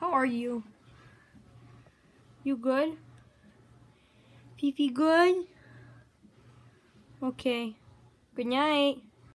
How are you? You good? Fifi good? Okay. Good night.